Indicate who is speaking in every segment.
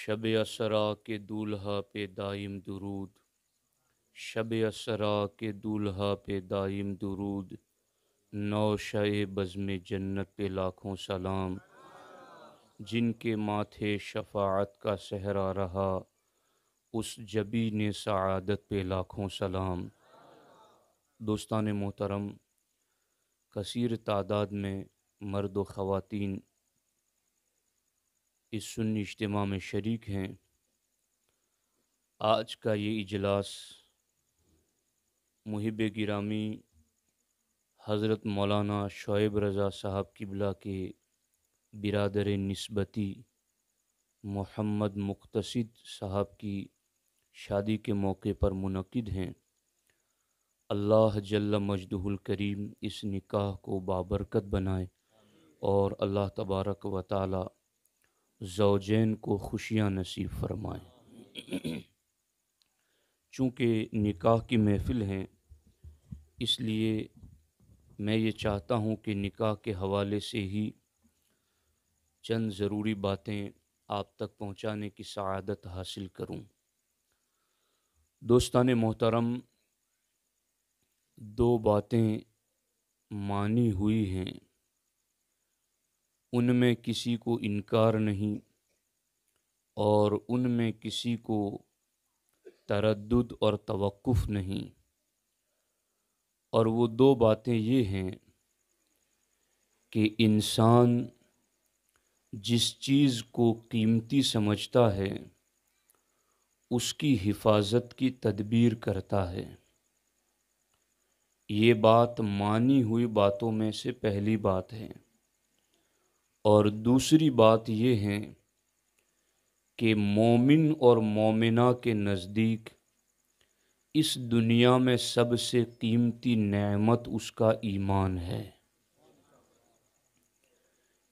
Speaker 1: शब असरा के दूल्हा पे दाइम दुरूद शब असरा के दूल्हा पे दाइम दुरूद नौ शय बज़म जन्नत पे लाखों सलाम जिनके माथे शफात का सहरा रहा उस जबी ने सदत पे लाखों सलाम दोस्तान मोहतरम कसर तादाद में मर्द व ख़वान इस सुन्नी इज्तम में शरीक हैं आज का ये इजलास मुहब गिरामी हज़रत मौलाना शोएब रज़ा साहब किबला के बिरदर नस्बती मोहम्मद मुख्तसद साहब की शादी के मौके पर मनक़द हैं अल्लाह जल मजदूल करीम इस निकाह को बाबरकत बनाए और अल्लाह तबारक व ताली जोजैन को खुशियाँ नसीब फरमाएँ चूँकि निकाह की महफ़िल हैं इसलिए मैं ये चाहता हूँ कि निकाह के हवाले से ही चंद ज़रूरी बातें आप तक पहुँचाने की सआदत हासिल करूँ दोस्तान मोहतरम दो बातें मानी हुई हैं उनमें किसी को इनकार नहीं और उनमें किसी को तरद और तवक़ुफ़ नहीं और वो दो बातें ये हैं कि इंसान जिस चीज़ को कीमती समझता है उसकी हिफाजत की तदबीर करता है ये बात मानी हुई बातों में से पहली बात है और दूसरी बात ये है कि मोमिन और मोमिना के नज़दीक इस दुनिया में सबसे कीमती नेमत उसका ईमान है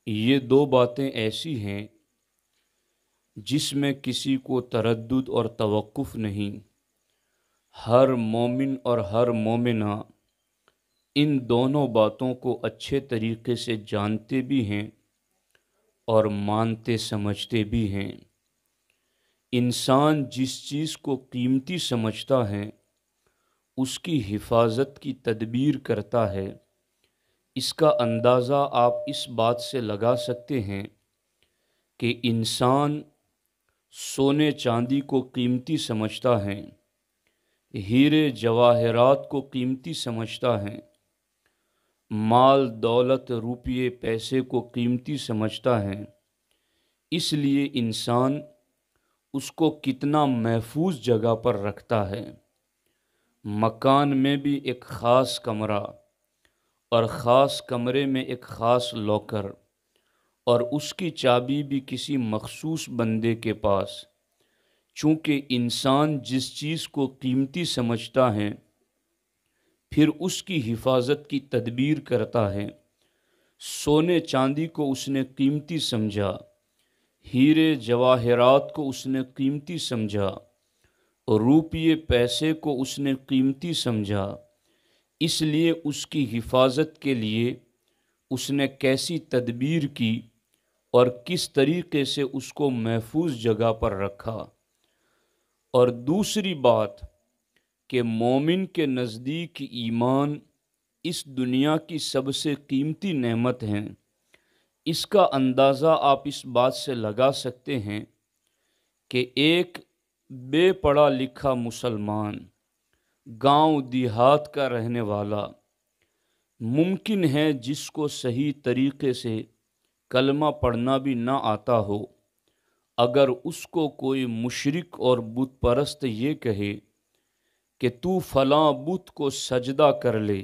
Speaker 1: ये दो बातें ऐसी हैं जिसमें किसी को तरद्दुद और तवक़ नहीं हर मोमिन और हर मोमिना इन दोनों बातों को अच्छे तरीके से जानते भी हैं और मानते समझते भी हैं इंसान जिस चीज़ को कीमती समझता है उसकी हिफाजत की तदबीर करता है इसका अंदाज़ा आप इस बात से लगा सकते हैं कि इंसान सोने चांदी को कीमती समझता है हीरे जवाहरात को कीमती समझता है माल दौलत रुपये पैसे को कीमती समझता है इसलिए इंसान उसको कितना महफूज जगह पर रखता है मकान में भी एक ख़ास कमरा और ख़ास कमरे में एक ख़ास लॉकर और उसकी चाबी भी किसी मखसूस बंदे के पास चूँकि इंसान जिस चीज़ को कीमती समझता है फिर उसकी हिफाजत की तदबीर करता है सोने चांदी को उसने कीमती समझा हीरे जवाहरात को उसने कीमती समझा और रुपये पैसे को उसने कीमती समझा इसलिए उसकी हिफाजत के लिए उसने कैसी तदबीर की और किस तरीके से उसको महफूज जगह पर रखा और दूसरी बात कि मोमिन के नज़दीक ईमान इस दुनिया की सबसे कीमती नेमत हैं इसका अंदाज़ा आप इस बात से लगा सकते हैं कि एक बेपढ़ा लिखा मुसलमान गांव देहात का रहने वाला मुमकिन है जिसको सही तरीके से कलमा पढ़ना भी ना आता हो अगर उसको कोई मुशरक और बुतपरस्त ये कहे कि तू फलां बुत को सजदा कर ले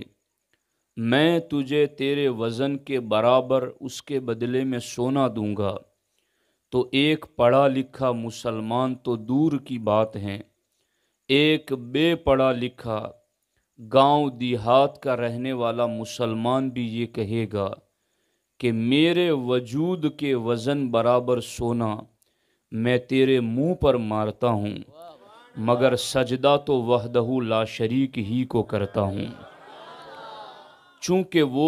Speaker 1: मैं तुझे तेरे वज़न के बराबर उसके बदले में सोना दूंगा तो एक पढ़ा लिखा मुसलमान तो दूर की बात है एक बेपढ़ा लिखा गांव देहात का रहने वाला मुसलमान भी ये कहेगा कि मेरे वजूद के वज़न बराबर सोना मैं तेरे मुंह पर मारता हूँ मगर सजदा तो वहदहू ला शरीक ही को करता हूँ चूँकि वो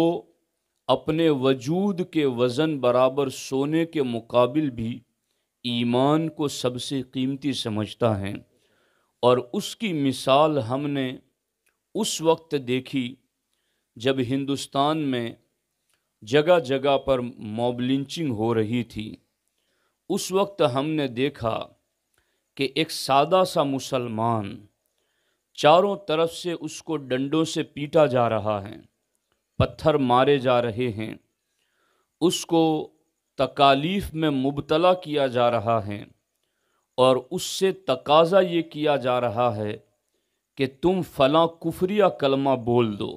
Speaker 1: अपने वजूद के वज़न बराबर सोने के मुकाबिल भी ईमान को सबसे कीमती समझता है और उसकी मिसाल हमने उस वक्त देखी जब हिंदुस्तान में जगह जगह पर मॉब लिंचिंग हो रही थी उस वक्त हमने देखा कि एक सादा सा मुसलमान चारों तरफ से उसको डंडों से पीटा जा रहा है पत्थर मारे जा रहे हैं उसको तकालीफ में मुबतला किया जा रहा है और उससे तकाजा ये किया जा रहा है कि तुम फ़लाँ कुफरिया कलमा बोल दो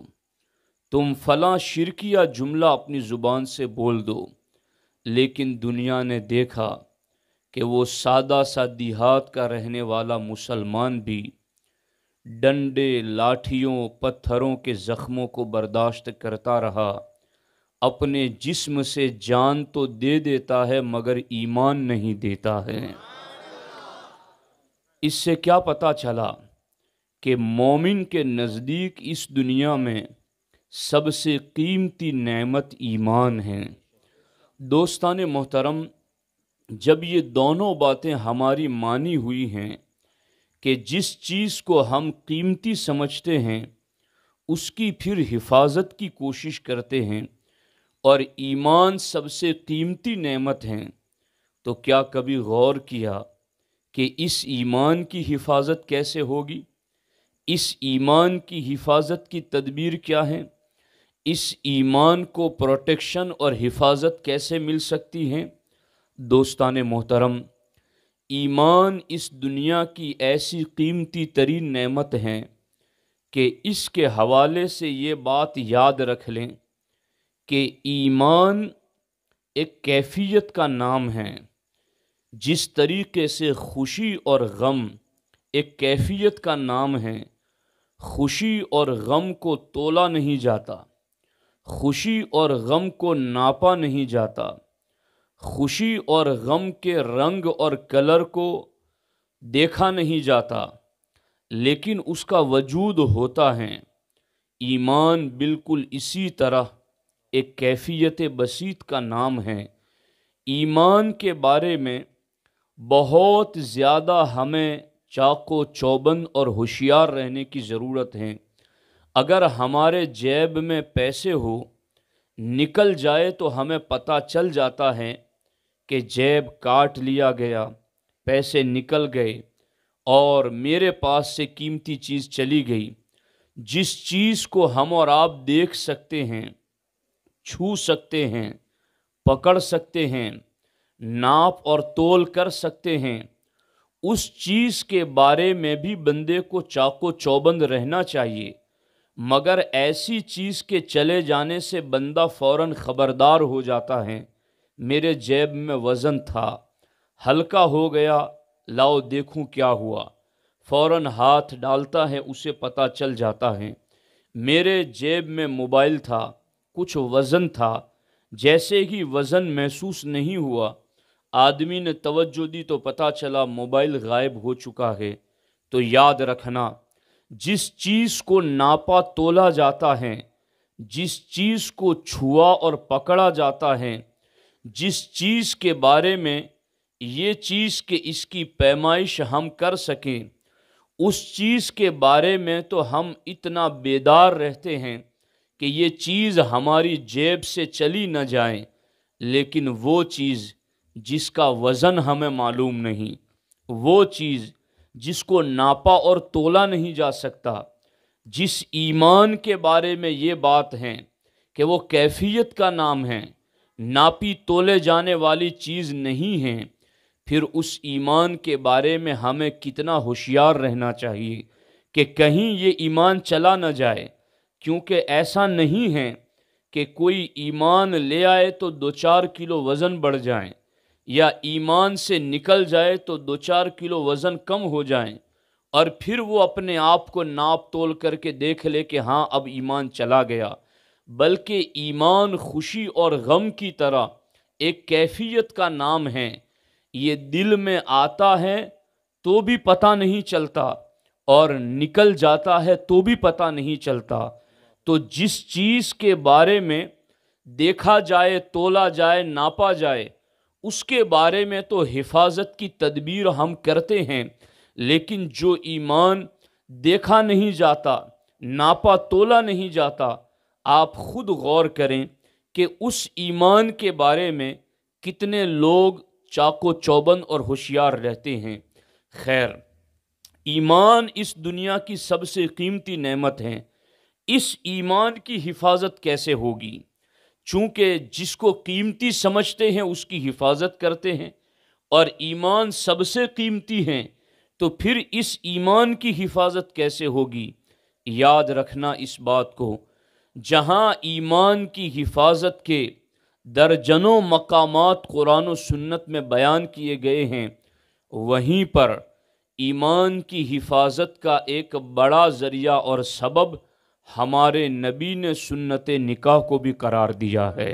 Speaker 1: तुम फ़लाँ शिरकिया जुमला अपनी ज़ुबान से बोल दो लेकिन दुनिया ने देखा कि वो सादा सा देहात का रहने वाला मुसलमान भी डंडे लाठियों पत्थरों के ज़ख्मों को बर्दाश्त करता रहा अपने जिस्म से जान तो दे देता है मगर ईमान नहीं देता है इससे क्या पता चला कि मोमिन के नज़दीक इस दुनिया में सबसे कीमती नेमत ईमान है दोस्तान मोहतरम जब ये दोनों बातें हमारी मानी हुई हैं कि जिस चीज़ को हम कीमती समझते हैं उसकी फिर हिफाजत की कोशिश करते हैं और ईमान सबसे कीमती नेमत हैं तो क्या कभी गौर किया कि इस ईमान की हिफाजत कैसे होगी इस ईमान की हिफाजत की तदबीर क्या है इस ईमान को प्रोटेक्शन और हिफाजत कैसे मिल सकती हैं दोस्तान मोहतरम ईमान इस दुनिया की ऐसी कीमती तरीन नमत हैं कि इसके हवाले से ये बात याद रख लें कि ईमान एक कैफियत का नाम है जिस तरीके से खुशी और गम एक कैफियत का नाम है खुशी और गम को तोला नहीं जाता खुशी और गम को नापा नहीं जाता खुशी और गम के रंग और कलर को देखा नहीं जाता लेकिन उसका वजूद होता है ईमान बिल्कुल इसी तरह एक कैफियत बसीत का नाम है ईमान के बारे में बहुत ज़्यादा हमें चाको चौबंद और होशियार रहने की ज़रूरत है अगर हमारे जेब में पैसे हो निकल जाए तो हमें पता चल जाता है कि जेब काट लिया गया पैसे निकल गए और मेरे पास से कीमती चीज़ चली गई जिस चीज़ को हम और आप देख सकते हैं छू सकते हैं पकड़ सकते हैं नाप और तोल कर सकते हैं उस चीज़ के बारे में भी बंदे को चाको चौबंद रहना चाहिए मगर ऐसी चीज़ के चले जाने से बंदा फ़ौर ख़बरदार हो जाता है मेरे जेब में वज़न था हल्का हो गया लाओ देखूं क्या हुआ फ़ौर हाथ डालता है उसे पता चल जाता है मेरे जेब में मोबाइल था कुछ वज़न था जैसे ही वज़न महसूस नहीं हुआ आदमी ने तवज्जो दी तो पता चला मोबाइल गायब हो चुका है तो याद रखना जिस चीज़ को नापा तोला जाता है जिस चीज़ को छुआ और पकड़ा जाता है जिस चीज़ के बारे में ये चीज़ के इसकी पैमाइश हम कर सकें उस चीज़ के बारे में तो हम इतना बेदार रहते हैं कि ये चीज़ हमारी जेब से चली न जाए लेकिन वो चीज़ जिसका वज़न हमें मालूम नहीं वो चीज़ जिसको नापा और तोला नहीं जा सकता जिस ईमान के बारे में ये बात है कि वो कैफियत का नाम है नापी तोले जाने वाली चीज़ नहीं है फिर उस ईमान के बारे में हमें कितना होशियार रहना चाहिए कि कहीं ये ईमान चला न जाए क्योंकि ऐसा नहीं है कि कोई ईमान ले आए तो दो चार किलो वज़न बढ़ जाए या ईमान से निकल जाए तो दो चार किलो वज़न कम हो जाए और फिर वो अपने आप को नाप तोल करके देख ले कि हाँ अब ईमान चला गया बल्कि ईमान खुशी और गम की तरह एक कैफियत का नाम है ये दिल में आता है तो भी पता नहीं चलता और निकल जाता है तो भी पता नहीं चलता तो जिस चीज़ के बारे में देखा जाए तोला जाए नापा जाए उसके बारे में तो हिफाजत की तदबीर हम करते हैं लेकिन जो ईमान देखा नहीं जाता नापा तोला नहीं जाता आप खुद गौर करें कि उस ईमान के बारे में कितने लोग चाको चौबंद और होशियार रहते हैं खैर ईमान इस दुनिया की सबसे कीमती नेमत है इस ईमान की हिफाजत कैसे होगी चूँकि जिसको कीमती समझते हैं उसकी हिफाजत करते हैं और ईमान सबसे कीमती हैं तो फिर इस ईमान की हिफाजत कैसे होगी याद रखना इस बात को जहाँ ईमान की हिफाजत के दर्जनों मकाम कुरान सन्नत में बयान किए गए हैं वहीं पर ईमान की हिफाजत का एक बड़ा ज़रिया और सबब हमारे नबी ने सुन्नत निकाह को भी करार दिया है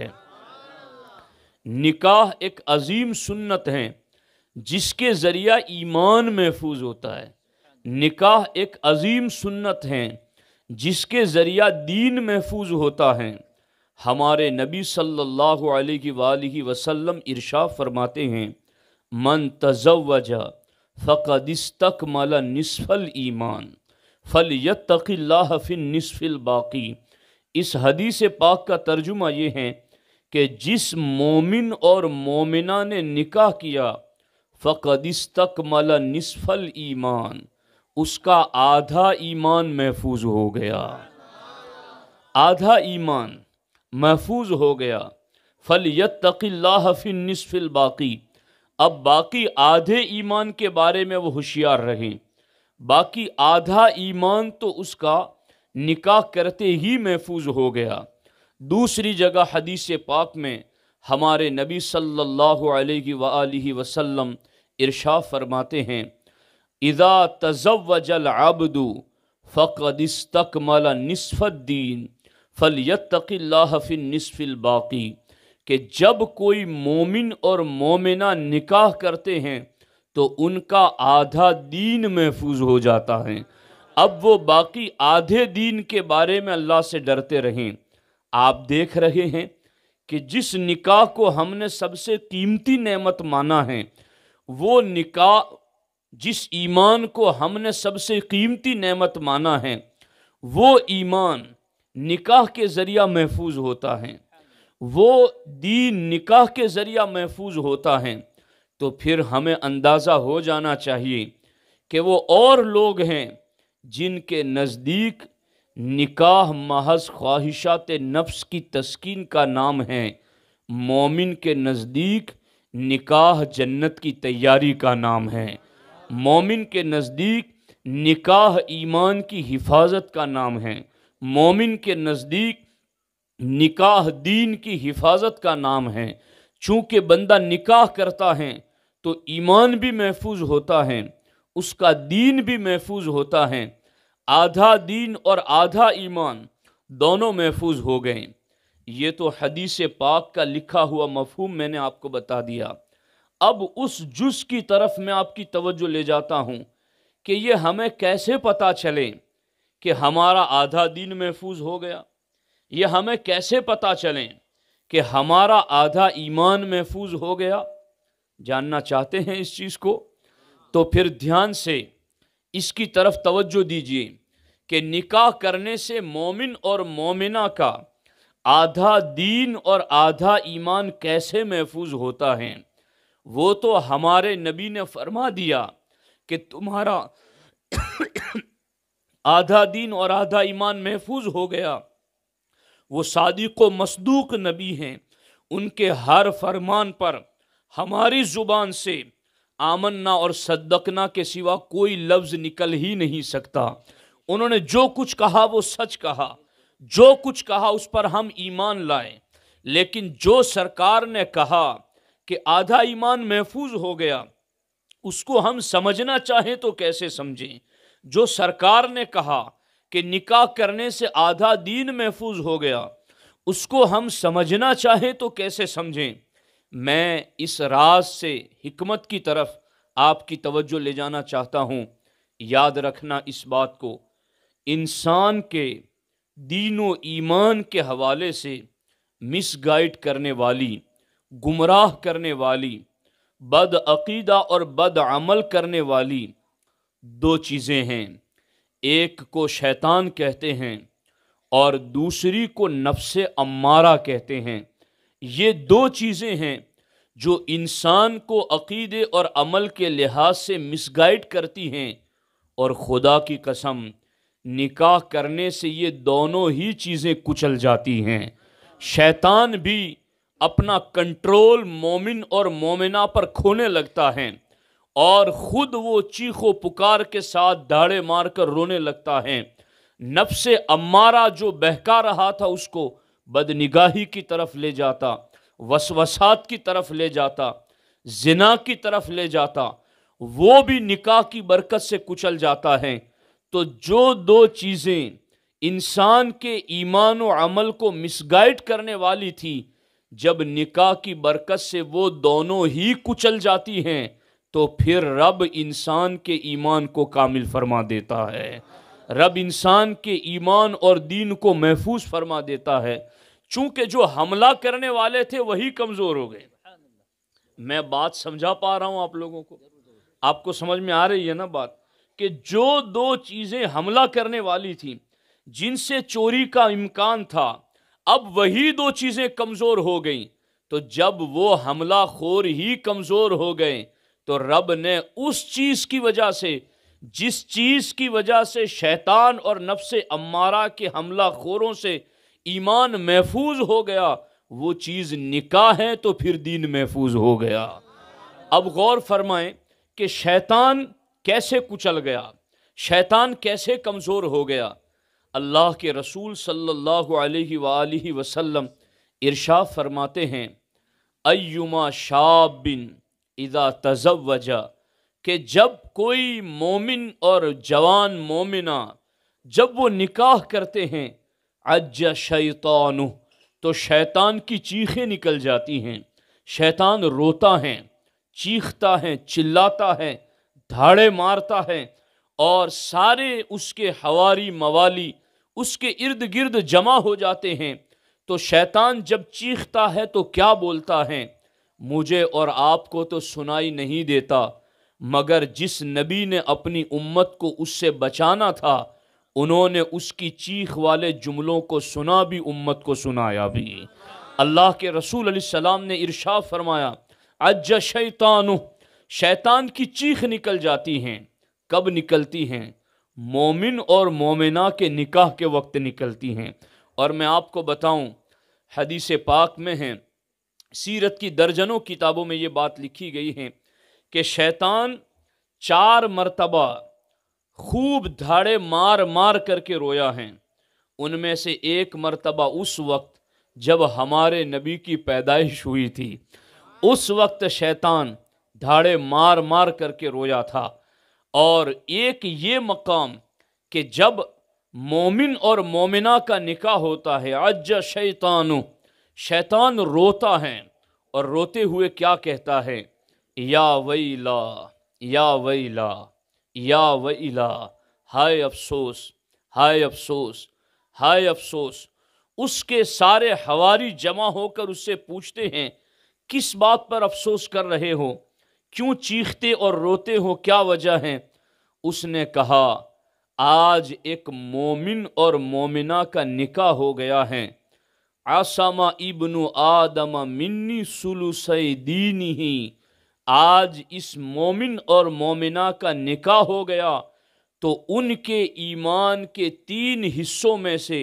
Speaker 1: निकाह एक अजीम सुन्नत है जिसके ज़रिया ईमान महफूज होता है निकाह एक अजीम सुन्नत है जिसके ज़रिया दीन महफूज होता है हमारे नबी सल्लल्लाहु अलैहि वसल्लम इरशा फरमाते हैं मन तजवजा फ़कदस्तक माला नसफ़ल ईमान फल यतल्ला फिन नसफ़िल बाकी इस हदीस पाक का तर्जुमा ये है कि जिस मोमिन और मोमिना ने निकाह किया फ़कदस्तक माला नसफ़ल ईमान उसका आधा ईमान महफूज हो गया आधा ईमान महफूज हो गया फल यतफ़िल बाकी अब बाकी आधे ईमान के बारे में वो होशियार रहें बाकी आधा ईमान तो उसका निकाह करते ही महफूज हो गया दूसरी जगह हदीस पाक में हमारे नबी सल्लल्लाहु अलैहि वसल्लम इरशा फरमाते हैं इदा तजवजल आबदू फ़क़दिस्तक माला नस्फ़द्दीन फ़लियतफ़िन नसफ़िल बाकी के जब कोई मोमिन और मोमिना निकाह करते हैं तो उनका आधा दीन महफूज हो जाता है अब वो बाकी आधे दीन के बारे में अल्लाह से डरते रहें आप देख रहे हैं कि जिस निकाह को हमने सबसे कीमती नेमत माना है वो निकाह जिस ईमान को हमने सबसे कीमती नेमत माना है वो ईमान निकाह के ज़रिया महफूज होता है वो दीन निकाह के ज़रिया महफूज होता है तो फिर हमें अंदाज़ा हो जाना चाहिए कि वो और लोग हैं जिनके नज़दीक निकाह महज ख्वाहिशात नफ्स की तस्कीन का नाम है मोमिन के नज़दीक निकाह जन्नत की तैयारी का नाम है मोमिन के नज़दीक निकाह ईमान की हिफाजत का नाम है मोमिन के नज़दीक निकाह दीन की हिफाजत का नाम है चूँकि बंदा निकाह करता है तो ईमान भी महफूज होता है उसका दीन भी महफूज होता है आधा दीन और आधा ईमान दोनों महफूज हो गए ये तो हदीस पाक का लिखा हुआ मफहूम मैंने आपको बता दिया अब उस जुस की तरफ मैं आपकी तवज्जो ले जाता हूँ कि ये हमें कैसे पता चले कि हमारा आधा दिन महफूज हो गया ये हमें कैसे पता चले कि हमारा आधा ईमान महफूज हो गया जानना चाहते हैं इस चीज़ को तो फिर ध्यान से इसकी तरफ तवज्जो दीजिए कि निकाह करने से मोमिन और मोमिना का आधा दीन और आधा ईमान कैसे महफूज होता है वो तो हमारे नबी ने फरमा दिया कि तुम्हारा आधा दीन और आधा ईमान महफूज हो गया वो शादी को मसदूक नबी हैं उनके हर फरमान पर हमारी ज़ुबान से आमन्ना और सद्दकना के सिवा कोई लफ्ज़ निकल ही नहीं सकता उन्होंने जो कुछ कहा वो सच कहा जो कुछ कहा उस पर हम ईमान लाए लेकिन जो सरकार ने कहा कि आधा ईमान महफूज हो गया उसको हम समझना चाहें तो कैसे समझें जो सरकार ने कहा कि निकाह करने से आधा दीन महफूज हो गया उसको हम समझना चाहें तो कैसे समझें मैं इस राज से हिकमत की तरफ आपकी तवज्जो ले जाना चाहता हूँ याद रखना इस बात को इंसान के दीन व ईमान के हवाले से मिसगाइड करने वाली गुमराह करने वाली बदअकीदा और बदअमल करने वाली दो चीज़ें हैं एक को शैतान कहते हैं और दूसरी को नफ्स अम्मारा कहते हैं ये दो चीज़ें हैं जो इंसान को अकीदे और अमल के लिहाज से मिसगाइड करती हैं और खुदा की कसम निकाह करने से ये दोनों ही चीज़ें कुचल जाती हैं शैतान भी अपना कंट्रोल मोमिन और मोमिना पर खोने लगता है और ख़ुद वो चीखो पुकार के साथ दाड़े मारकर रोने लगता है नफ्स अम्मारा जो बहका रहा था उसको बदनिगाही की तरफ ले जाता वसवसात की तरफ ले जाता जिना की तरफ ले जाता वो भी निकाह की बरकत से कुचल जाता है तो जो दो चीज़ें इंसान के ईमान और अमल को मिसगाइड करने वाली थी जब निकाह की बरकत से वो दोनों ही कुचल जाती हैं तो फिर रब इंसान के ईमान को कामिल फरमा देता है रब इंसान के ईमान और दीन को महफूज फरमा देता है चूंकि जो हमला करने वाले थे वही कमज़ोर हो गए मैं बात समझा पा रहा हूँ आप लोगों को आपको समझ में आ रही है ना बात कि जो दो चीज़ें हमला करने वाली थी जिनसे चोरी का इम्कान था अब वही दो चीज़ें कमज़ोर हो गई तो जब वो हमला खोर ही कमज़ोर हो गए तो रब ने उस चीज़ की वजह से जिस चीज़ की वजह से शैतान और नफ्स अम्मारा के हमला खोरों से ईमान महफूज हो गया वो चीज़ निकाह है तो फिर दीन महफूज हो गया अब गौर फरमाएं कि शैतान कैसे कुचल गया शैतान कैसे कमज़ोर हो गया अल्लाह के रसूल सल्लल्लाहु अलैहि वसल्लम इरशा फरमाते हैं अयुमा शाबिन इदा तजवजा के जब कोई मोमिन और जवान मोमिना जब वो निकाह करते हैं अज शैतान तो शैतान की चीखें निकल जाती हैं शैतान रोता है चीखता है चिल्लाता है धाड़े मारता है और सारे उसके हवारी मवाली उसके इर्द गिर्द जमा हो जाते हैं तो शैतान जब चीखता है तो क्या बोलता है मुझे और आपको तो सुनाई नहीं देता मगर जिस नबी ने अपनी उम्मत को उससे बचाना था उन्होंने उसकी चीख वाले जुमलों को सुना भी उम्मत को सुनाया भी अल्लाह के रसूल सलाम ने इर्शा फरमाया अज शैतान शैतान की चीख निकल जाती हैं कब निकलती हैं मोमिन और मोमिना के निकाह के वक्त निकलती हैं और मैं आपको बताऊं हदीस पाक में हैं सीरत की दर्जनों किताबों में ये बात लिखी गई है कि शैतान चार मरतबा खूब धाड़े मार मार करके रोया हैं उनमें से एक मरतबा उस वक्त जब हमारे नबी की पैदाइश हुई थी उस वक्त शैतान धाड़े मार मार करके रोया था और एक ये मकाम कि जब मोमिन और मोमिना का निका होता है अज शैतानु शैतान रोता है और रोते हुए क्या कहता है या ला या ला या वईला हाय अफसोस हाय अफसोस हाय अफसोस उसके सारे हवारी जमा होकर उससे पूछते हैं किस बात पर अफसोस कर रहे हो क्यों चीखते और रोते हो क्या वजह है उसने कहा आज एक मोमिन और मोमिना का निका हो गया है आसामा इबन आदम मिन्नी सुलुसई दीन ही आज इस मोमिन और मोमिना का निका हो गया तो उनके ईमान के तीन हिस्सों में से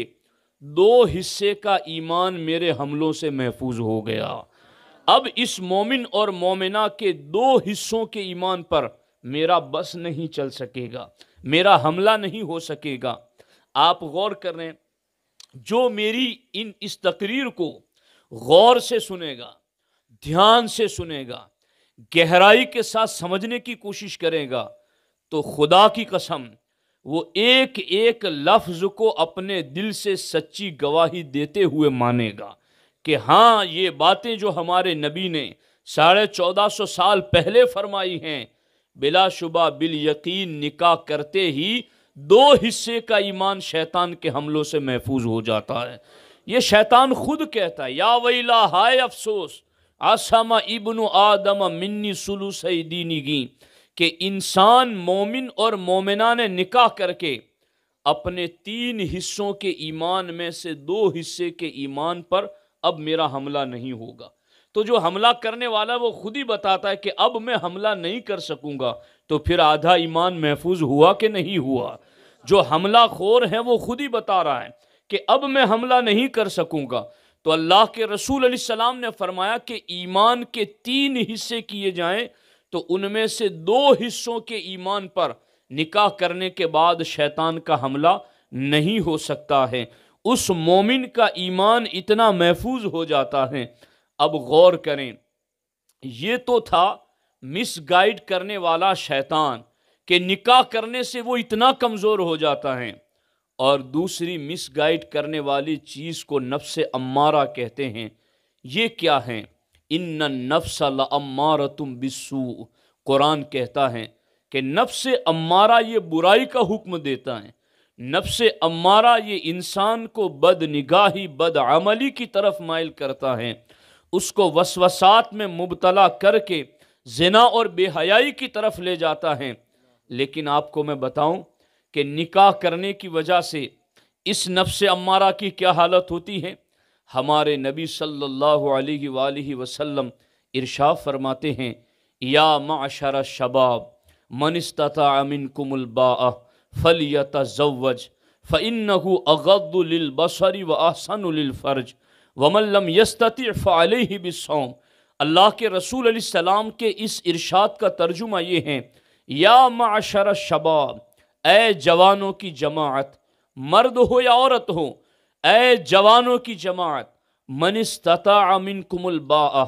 Speaker 1: दो हिस्से का ईमान मेरे हमलों से महफूज हो गया अब इस मोमिन और मोमिना के दो हिस्सों के ईमान पर मेरा बस नहीं चल सकेगा मेरा हमला नहीं हो सकेगा आप गौर करें जो मेरी इन इस तकरीर को गौर से सुनेगा ध्यान से सुनेगा गहराई के साथ समझने की कोशिश करेगा तो खुदा की कसम वो एक एक लफ्ज़ को अपने दिल से सच्ची गवाही देते हुए मानेगा कि हाँ ये बातें जो हमारे नबी ने साढ़े चौदह सौ साल पहले फरमाई हैं बिलाशुबा बिल यकीन निकाह करते ही दो हिस्से का ईमान शैतान के हमलों से महफूज हो जाता है ये शैतान खुद कहता है या वही हाय अफसोस आसामा इबन आदम मिन्नी सुलू सईदीनी गी कि इंसान मोमिन और मोमिना ने निकाह करके अपने तीन हिस्सों के ईमान में से दो हिस्से के ईमान पर अब मेरा हमला नहीं होगा तो जो हमला करने वाला वो खुद ही बताता है कि अब मैं हमला नहीं कर सकूंगा तो फिर आधा ईमान महफूज हुआ कि नहीं हुआ जो हमला खोर है वो खुद ही बता रहा है कि अब मैं हमला नहीं कर सकूंगा तो अल्लाह के रसूल सलाम ने फरमाया कि ईमान के तीन हिस्से किए जाएं तो उनमें से दो हिस्सों के ईमान पर निकाह करने के बाद शैतान का हमला नहीं हो सकता है उस मोमिन का ईमान इतना महफूज हो जाता है अब गौर करें ये तो था मिस गाइड करने वाला शैतान के निकाह करने से वो इतना कमज़ोर हो जाता है और दूसरी मिस गाइड करने वाली चीज़ को नफ्स अम्मारा कहते हैं ये क्या है इन नफ्स अम्मारा तुम बिस्सू कुरान कहता है कि नफ्स अम्मारा ये बुराई का हुक्म देता है नफ्स अम्मारा ये इंसान को बद निगाही बद अमली की तरफ माइल करता है उसको वसवसात में मुबतला करके जना और बेहयाई की तरफ ले जाता है लेकिन आपको मैं बताऊं कि निकाह करने की वजह से इस नफ्स अम्मारा की क्या हालत होती है हमारे नबी सल्लल्लाहु अलैहि वसल्लम इरशा फरमाते हैं या माशरा शबाब मनस्तता अमिन कुमलबा फलियत जवज फ़िन अगदुलबसरी व आसनफर्ज वमल्लम फ़ाल ही बिसोम अल्लाह के रसूल सलाम के इस इरशाद का तर्जुमा ये है या माशर शबाब ए जवानों की जमात मर्द हो या औरत हो ए जवानों की जमात मनस्तता अमिन कुमलबा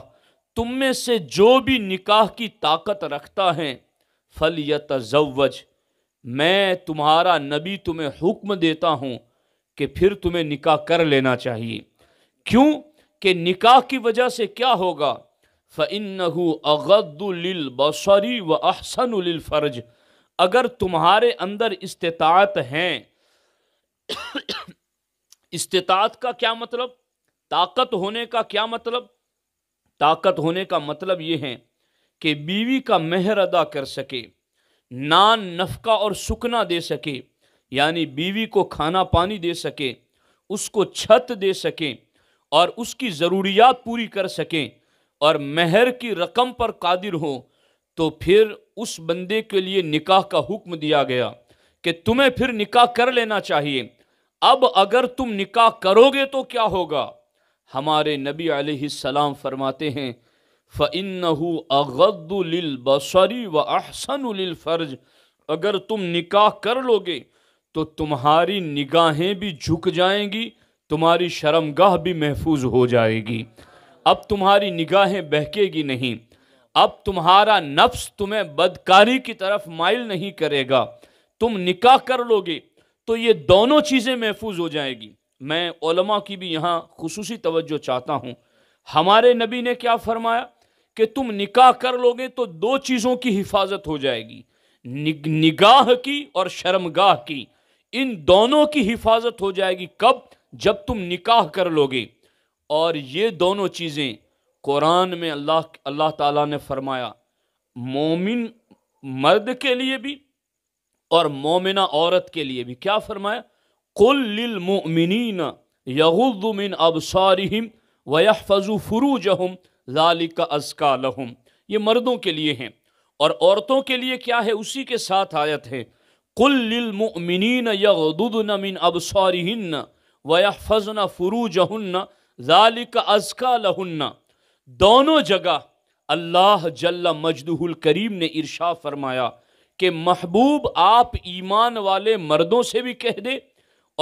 Speaker 1: तुम में से जो भी निकाह की ताकत रखता है फल यतवज मैं तुम्हारा नबी तुम्हें हुक्म देता हूँ कि फिर तुम्हें निकाह कर लेना चाहिए क्यों कि निकाह की वजह से क्या होगा फ़िन अगदुल बसरी व अहसन फ़र्ज अगर तुम्हारे अंदर इस्तात हैं इस्तात का क्या मतलब ताकत होने का क्या मतलब ताकत होने का मतलब ये है कि बीवी का मेहर अदा कर सके नान नफका और सुकना दे सके यानी बीवी को खाना पानी दे सके उसको छत दे सकें और उसकी ज़रूरियात पूरी कर सकें और महर की रकम पर कादिर हो तो फिर उस बंदे के लिए निकाह का हुक्म दिया गया कि तुम्हें फिर निकाह कर लेना चाहिए अब अगर तुम निकाह करोगे तो क्या होगा हमारे नबी सलाम फरमाते हैं फ़िनहू अगद्दुल बसरी व अहसन फ़र्ज अगर तुम निकाह कर लोगे तो तुम्हारी निगाहें भी झुक जाएंगी तुम्हारी शर्मगाह भी महफूज हो जाएगी अब तुम्हारी निगाहें बहकेगी नहीं अब तुम्हारा नफ्स तुम्हें बदकारी की तरफ माइल नहीं करेगा तुम निकाह कर लोगे तो ये दोनों चीज़ें महफूज हो जाएगी मैं ओलमा की भी यहाँ खसूसी तवज्जो चाहता हूँ हमारे नबी ने क्या फरमाया कि तुम निकाह कर लोगे तो दो चीज़ों की हिफाजत हो जाएगी नि, निगाह की और शर्मगाह की इन दोनों की हिफाजत हो जाएगी कब जब तुम निकाह कर लोगे और ये दोनों चीज़ें कुरान में अल्लाह अल्लाह ताला ने फरमाया मोमिन मर्द के लिए भी और मोमिना औरत के लिए भी क्या फरमाया कुल मोमिन यहुद्मिन अब सारिम वफ़ज़ु फ़रूजहम का अजका लहुम ये मर्दों के लिए हैं और औरतों के लिए क्या है उसी के साथ आयत है कुल्लिलमिन यदुदन मिन अबसारहन्न वफ़ज़न फ़रूजहन्न लालिक अजका लहन्ना दोनों जगह अल्लाह जल्ला मजदूल करीम ने इर्शा फरमाया कि महबूब आप ईमान वाले मर्दों से भी कह दें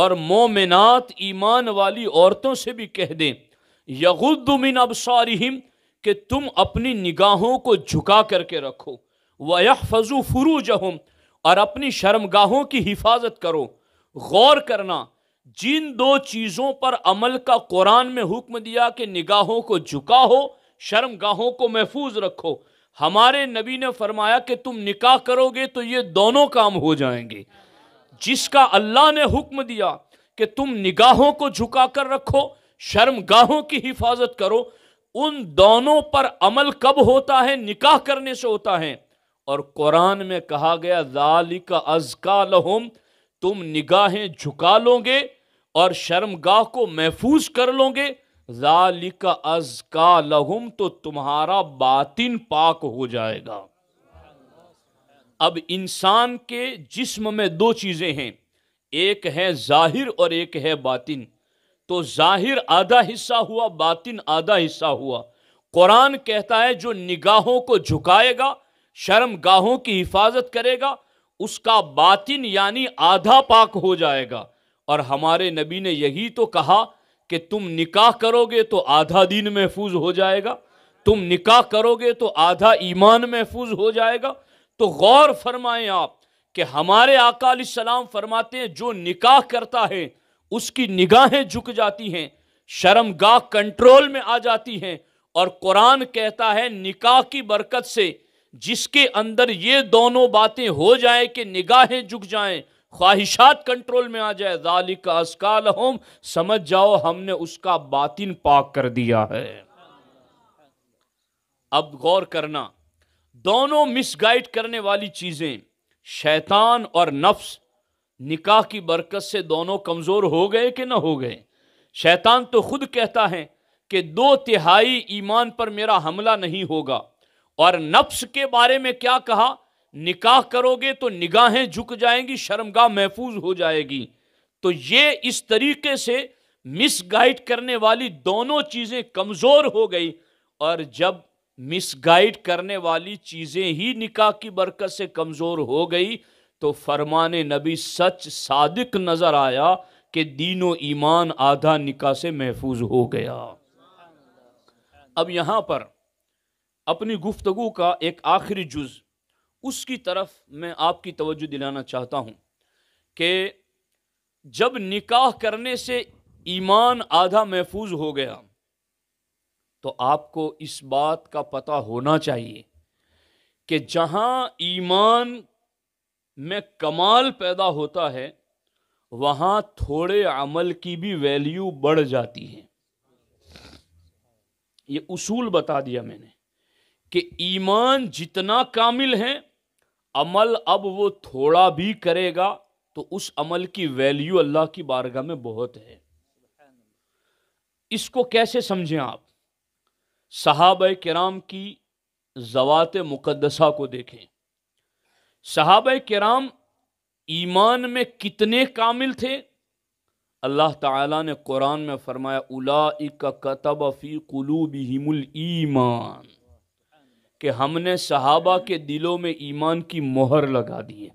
Speaker 1: और मोमिनात ईमान वाली औरतों से भी कह दें यगुद्दमिन अबसारहम कि तुम अपनी निगाहों को झुका करके रखो वह फजू फरूज और अपनी शर्मगाहों की हिफाजत करो गौर करना जिन दो चीज़ों पर अमल का कुरान में हुक्म दिया कि निगाहों को झुका हो शर्मगाहों को महफूज रखो हमारे नबी ने फरमाया कि तुम निकाह करोगे तो ये दोनों काम हो जाएंगे जिसका अल्लाह ने हुक्म दिया कि तुम निगाहों को झुका कर रखो शर्मगाहों की हिफाजत करो उन दोनों पर अमल कब होता है निकाह करने से होता है और कुरान में कहा गया जालिक अजका लहुम तुम निगाहें झुका लोगे और शर्मगाह को महफूज कर लोगे जालिक अजका लहुम तो तुम्हारा बातिन पाक हो जाएगा अब इंसान के जिस्म में दो चीज़ें हैं एक है जाहिर और एक है बातिन तो जाहिर आधा हिस्सा हुआ बातिन आधा हिस्सा हुआ कुरान कहता है जो निगाहों को झुकाएगा शर्मगाहों की हिफाजत करेगा उसका बातिन यानी आधा पाक हो जाएगा और हमारे नबी ने यही तो कहा कि तुम निकाह करोगे तो आधा दिन महफूज हो जाएगा तुम निकाह करोगे तो आधा ईमान महफूज हो जाएगा तो गौर फरमाएं आप कि हमारे अकाल सलाम फरमाते हैं जो निकाह करता है उसकी निगाहें झुक जाती हैं शर्मगा कंट्रोल में आ जाती हैं और कुरान कहता है निकाह की बरकत से जिसके अंदर ये दोनों बातें हो जाएं कि निगाहें झुक जाएं ख्वाहिशात कंट्रोल में आ जाए जालिक असकाल होम समझ जाओ हमने उसका बातिन पाक कर दिया है अब गौर करना दोनों मिसगाइड करने वाली चीज़ें शैतान और नफ्स निकाह की बरकत से दोनों कमज़ोर हो गए कि ना हो गए शैतान तो खुद कहता है कि दो तिहाई ईमान पर मेरा हमला नहीं होगा और नफ्स के बारे में क्या कहा निकाह करोगे तो निगाहें झुक जाएंगी शर्मगाह महफूज हो जाएगी तो ये इस तरीके से गाइड करने वाली दोनों चीज़ें कमज़ोर हो गई और जब मिस गाइड करने वाली चीज़ें ही निकाह की बरकत से कमज़ोर हो गई तो फरमान नबी सच सादिक नज़र आया कि दीनो ईमान आधा निका से महफूज हो गया अब यहाँ पर अपनी गुफ्तगु का एक आखिरी जुज़ उसकी तरफ मैं आपकी तवज्जो दिलाना चाहता हूँ कि जब निकाह करने से ईमान आधा महफूज हो गया तो आपको इस बात का पता होना चाहिए कि जहाँ ईमान में कमाल पैदा होता है वहाँ थोड़े अमल की भी वैल्यू बढ़ जाती है ये उसूल बता दिया मैंने कि ईमान जितना कामिल है अमल अब वो थोड़ा भी करेगा तो उस अमल की वैल्यू अल्लाह की बारगाह में बहुत है इसको कैसे समझें आप साहब कराम की जवात मुकदसा को देखें सहाब कराम ईमान में कितने कामिल थे अल्लाह ताला ने कुरान में फरमाया उला कतब फ़ी कुलूबिहिमुल ईमान के हमने सहाबा के दिलों में ईमान की मोहर लगा दी है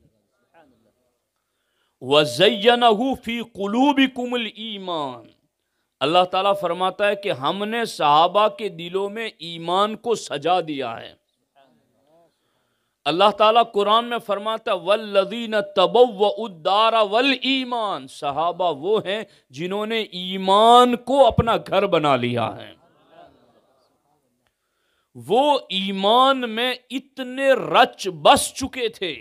Speaker 1: वज़ैनहू फ़ी कुमल ईमान अल्लाह ताला फरमाता है कि हमने सहाबा के दिलों में ईमान को सजा दिया है अल्लाह ताला कुरान में फरमाता व उदारा वल ईमान सहाबा वो हैं जिन्होंने ईमान को अपना घर बना लिया है वो ईमान में इतने रच बस चुके थे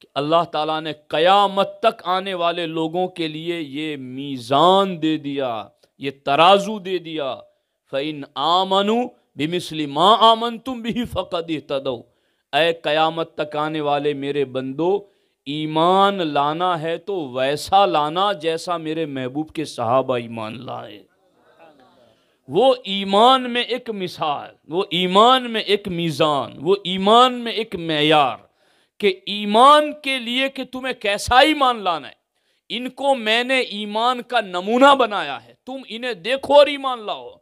Speaker 1: कि अल्लाह ताला ने कयामत तक आने वाले लोगों के लिए ये मीज़ान दे दिया ये तराजू दे दिया फ़ैन आमनु बिमिसली माँ आमन तुम भी फ़कद तदो अय क़यामत तक आने वाले मेरे बंदो ईमान लाना है तो वैसा लाना जैसा मेरे महबूब के सहाबा ईमान लाए वो ईमान में एक मिसाल वो ईमान में एक मीज़ान वो ईमान में एक मैार के ईमान के लिए कि तुम्हें कैसा ईमान लाना है इनको मैंने ईमान का नमूना बनाया है तुम इन्हें देखो और ईमान लाओ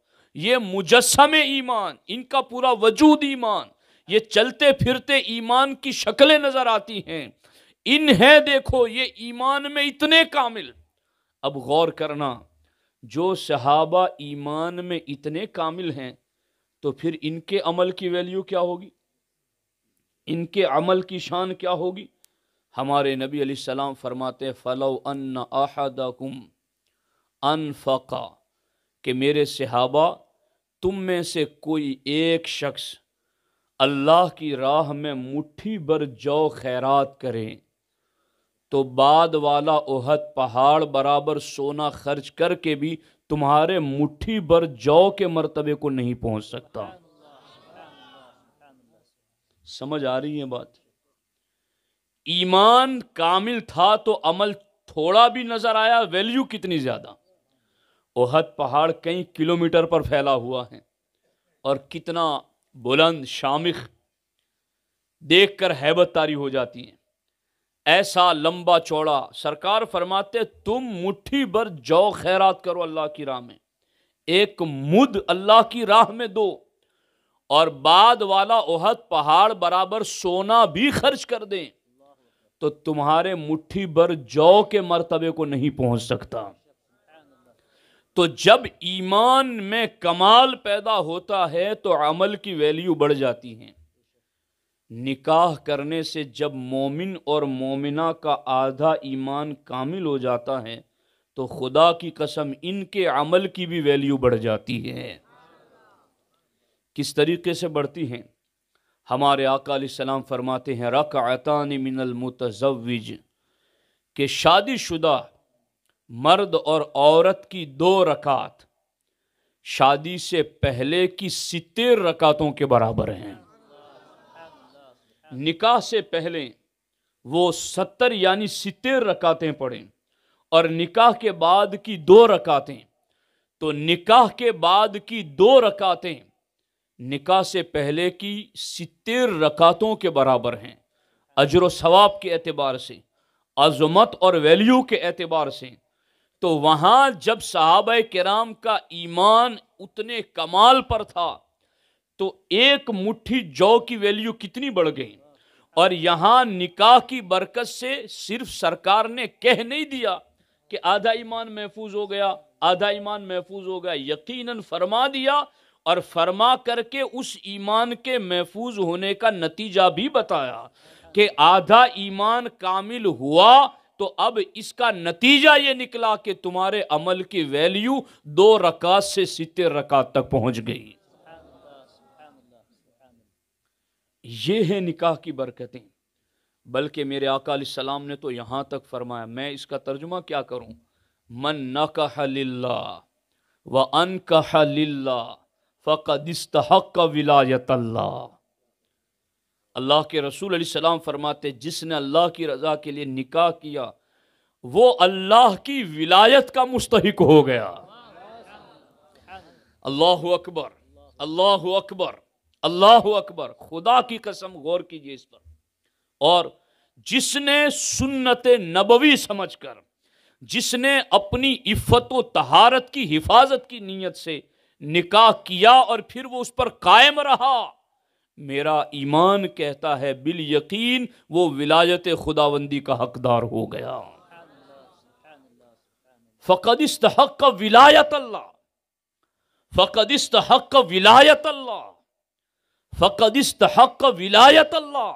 Speaker 1: ये मुजस्म ईमान इनका पूरा वजूद ईमान ये चलते फिरते ईमान की शक्लें नजर आती हैं इन है देखो ये ईमान में इतने कामिल अब गौर करना जो सहाबा ईमान में इतने कामिल हैं तो फिर इनके अमल की वैल्यू क्या होगी इनके अमल की शान क्या होगी हमारे नबी सलाम फरमाते फ़लो अन आहदकुम अनफ़ा के मेरे सहाबा तुम में से कोई एक शख्स अल्लाह की राह में मुट्ठी भर जौ खैरात करें तो बाद वाला ओहद पहाड़ बराबर सोना खर्च करके भी तुम्हारे मुट्ठी भर जौ के मर्तबे को नहीं पहुंच सकता समझ आ रही है बात ईमान कामिल था तो अमल थोड़ा भी नजर आया वैल्यू कितनी ज्यादा ओहद पहाड़ कई किलोमीटर पर फैला हुआ है और कितना बुलंद शामिख देख कर हैबत तारी हो जाती है ऐसा लंबा चौड़ा सरकार फरमाते तुम मुट्ठी भर जौ खैरात करो अल्लाह की राह में एक मुद अल्लाह की राह में दो और बाद वाला ओहद पहाड़ बराबर सोना भी खर्च कर दें तो तुम्हारे मुट्ठी भर जौ के मर्तबे को नहीं पहुंच सकता तो जब ईमान में कमाल पैदा होता है तो अमल की वैल्यू बढ़ जाती है निकाह करने से जब मोमिन और मोमिना का आधा ईमान कामिल हो जाता है तो खुदा की कसम इनके अमल की भी वैल्यू बढ़ जाती है किस तरीके से बढ़ती हैं हमारे आका सलाम फरमाते हैं रक आता मिनल मुतजविज के शादीशुदा मर्द और औरत की दो रकात शादी से पहले की सितर रकातों के बराबर हैं निकाह से पहले वो सत्तर यानी सितर रकातें पढ़ें और निकाह के बाद की दो रकातें तो निकाह के बाद की दो रकातें निकाह से पहले की सितर रकातों के बराबर हैं अजर सवाब के एतबार से अजमत और वैल्यू के एतबार से तो वहां जब साहब कराम का ईमान उतने कमाल पर था तो एक मुट्ठी जौ की वैल्यू कितनी बढ़ गई और यहां निकाह की बरकत से सिर्फ सरकार ने कह नहीं दिया कि आधा ईमान महफूज हो गया आधा ईमान महफूज हो गया यकीनन फरमा दिया और फरमा करके उस ईमान के महफूज होने का नतीजा भी बताया कि आधा ईमान कामिल हुआ तो अब इसका नतीजा ये निकला कि तुम्हारे अमल की वैल्यू दो रकात से सितर रकात तक पहुंच गई ये है निकाह की बरकतें बल्कि मेरे आका सलाम ने तो यहां तक फरमाया मैं इसका तर्जुमा क्या करूं मन कह लिल्ला व अन कह लिल्ला फ़कदिस्त हक विलायत अल्लाह अल्लाह के रसूल सलाम फरमाते जिसने अल्लाह की रज़ा के लिए निकाह किया वो अल्लाह की विलायत का मुस्तक हो गया अल्लाह अकबर अल्लाह अकबर अल्लाह अकबर खुदा की कसम गौर कीजिए इस पर और जिसने सुन्नत नबवी समझकर जिसने अपनी इफ़त तहारत की हिफाजत की नीयत से निकाह किया और फिर वो उस पर कायम रहा मेरा ईमान कहता है बिल यकीन वो विलायत खुदाबंदी का हकदार हो गया फ़कदिस्त हक का विलायत अल्लाह फ़कदिस्त हक का विलायत अल्लाह फ़कदिस्त हक का विलायत अल्लाह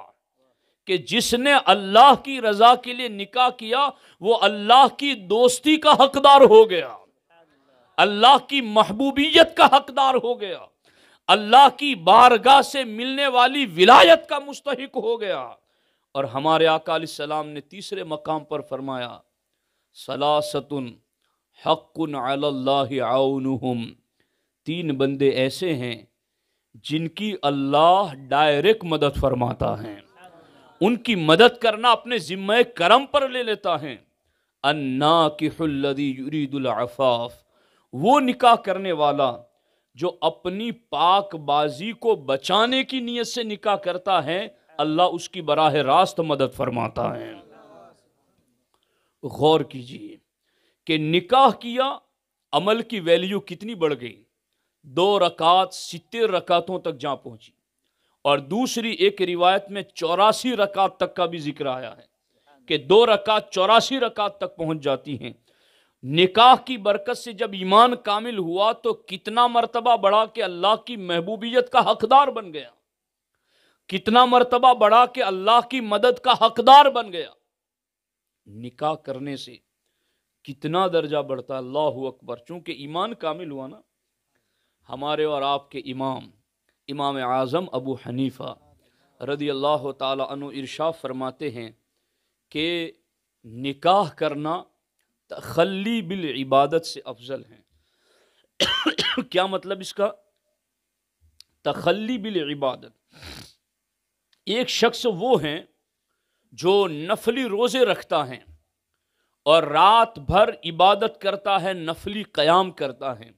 Speaker 1: कि जिसने अल्लाह की रजा के लिए निकाह किया वो अल्लाह की दोस्ती का हकदार हो गया अल्लाह की महबूबियत का हकदार हो गया अल्लाह की बारगाह से मिलने वाली विलायत का मुस्तक हो गया और हमारे सलाम ने तीसरे मकाम पर फरमाया सलासतुन हक़ुन आउन तीन बंदे ऐसे हैं जिनकी अल्लाह डायरेक्ट मदद फरमाता है उनकी मदद करना अपने ज़िम्मे करम पर ले लेता है अन्ना की वो निकाह करने वाला जो अपनी पाकबाजी को बचाने की नीयत से निकाह करता है अल्लाह उसकी बराह रास्त मदद फरमाता है गौर कीजिए कि निकाह किया अमल की वैल्यू कितनी बढ़ गई दो रकात सितर रकातों तक जा पहुंची और दूसरी एक रिवायत में चौरासी रकात तक का भी जिक्र आया है कि दो रकात चौरासी रकात तक पहुंच जाती हैं निकाह की बरकत से जब ईमान कामिल हुआ तो कितना मरतबा बढ़ा के अल्लाह की महबूबियत का हकदार बन गया कितना मरतबा बढ़ा के अल्लाह की मदद का हकदार बन गया निकाह करने से कितना दर्जा बढ़ता अल्लाह अकबर चूंकि ईमान कामिल हुआ ना हमारे और आपके इमाम इमाम आज़म अबू हनीफ़ा रदी अल्लाह तु इर्शा फरमाते हैं कि निकाह करना तखली बिल इबादत से अफजल हैं क्या मतलब इसका तखली बिल इबादत एक शख्स वो हैं जो नफली रोज़े रखता है और रात भर इबादत करता है नफली क़याम करता है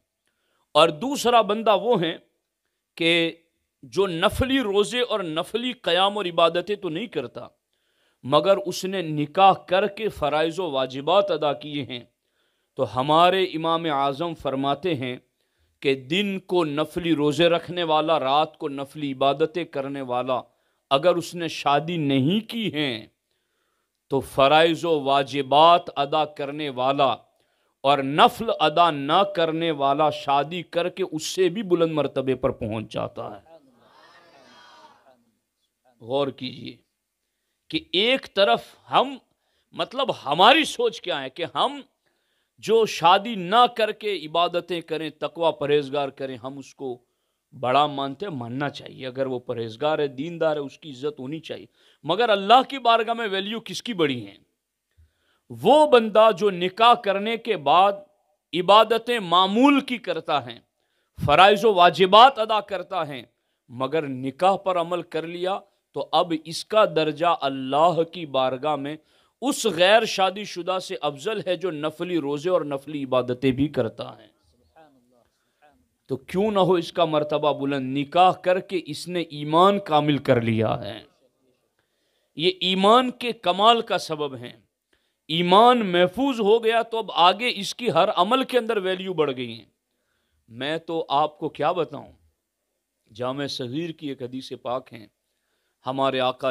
Speaker 1: और दूसरा बंदा वो है कि जो नफली रोज़े और नफली क़याम और इबादतें तो नहीं करता मगर उसने निकाह करके फ़राइज व वाजिबात अदा किए हैं तो हमारे इमाम आज़म फरमाते हैं कि दिन को नफली रोज़े रखने वाला रात को नफली इबादतें करने वाला अगर उसने शादी नहीं की हैं तो फ़रज़ व वाजिबात अदा करने वाला और नफल अदा ना करने वाला शादी करके उससे भी बुलंद मरतबे पर पहुंच जाता है गौर कीजिए कि एक तरफ हम मतलब हमारी सोच क्या है कि हम जो शादी ना करके इबादतें करें तकवा परहेजगार करें हम उसको बड़ा मानते मानना चाहिए अगर वो परहेजगार है दीनदार है उसकी इज्जत होनी चाहिए मगर अल्लाह की बारगाह में वैल्यू किसकी बड़ी है वो बंदा जो निकाह करने के बाद इबादतें मामूल की करता है फ़राइज़ वाजिबात अदा करता है मगर निकाह पर अमल कर लिया तो अब इसका दर्जा अल्लाह की बारगाह में उस गैर शादीशुदा से अफजल है जो नफली रोज़े और नफली इबादतें भी करता है तो क्यों ना हो इसका मर्तबा बुलंद निकाह करके इसने ईमान कामिल कर लिया है ये ईमान के कमाल का सबब है ईमान महफूज हो गया तो अब आगे इसकी हर अमल के अंदर वैल्यू बढ़ गई है मैं तो आपको क्या बताऊं जाम सगीर की एक हदीसे पाक हैं हमारे आका